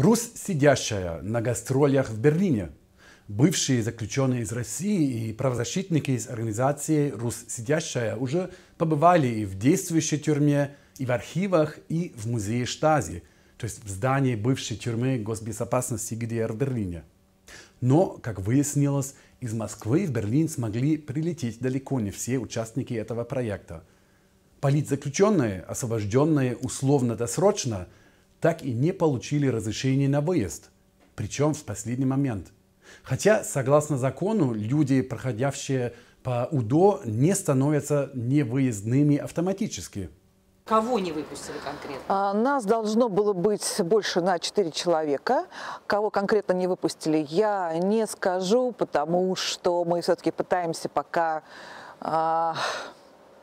Рус, сидящая на гастролях в Берлине, бывшие заключенные из России и правозащитники из организации «Рус, сидящая» уже побывали и в действующей тюрьме, и в архивах, и в музее Штази, то есть в здании бывшей тюрьмы госбезопасности ГДР в Берлине. Но, как выяснилось, из Москвы в Берлин смогли прилететь далеко не все участники этого проекта. Политзаключенные, освобожденные условно-досрочно – так и не получили разрешение на выезд, причем в последний момент. Хотя, согласно закону, люди, проходящие по УДО, не становятся невыездными автоматически. Кого не выпустили конкретно? А, нас должно было быть больше на 4 человека. Кого конкретно не выпустили, я не скажу, потому что мы все-таки пытаемся пока... А,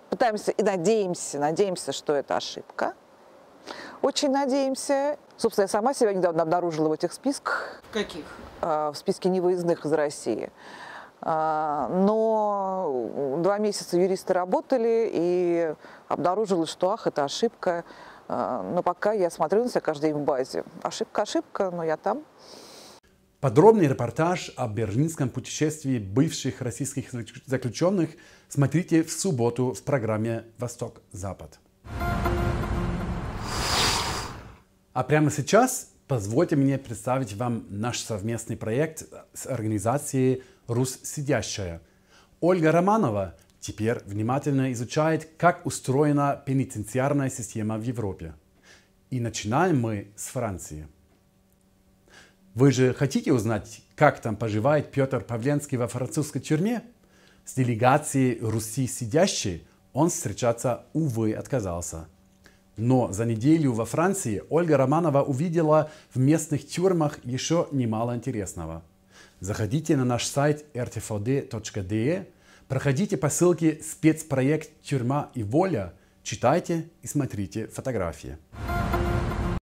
пытаемся и надеемся, надеемся, что это ошибка очень надеемся. Собственно, я сама себя недавно обнаружила в этих списках. Каких? А, в списке невыездных из России. А, но два месяца юристы работали и обнаружилось, что ах, это ошибка. А, но пока я смотрю на себя каждый день в базе. Ошибка, ошибка, но я там. Подробный репортаж о берлинском путешествии бывших российских заключенных смотрите в субботу в программе «Восток-Запад». А прямо сейчас позвольте мне представить вам наш совместный проект с организацией Сидящая. Ольга Романова теперь внимательно изучает, как устроена пенитенциарная система в Европе. И начинаем мы с Франции. Вы же хотите узнать, как там поживает Петр Павленский во французской тюрьме? С делегацией Руси сидящей он встречаться, увы, отказался – но за неделю во Франции Ольга Романова увидела в местных тюрьмах еще немало интересного. Заходите на наш сайт rtvd.de, проходите по ссылке «Спецпроект Тюрьма и воля», читайте и смотрите фотографии.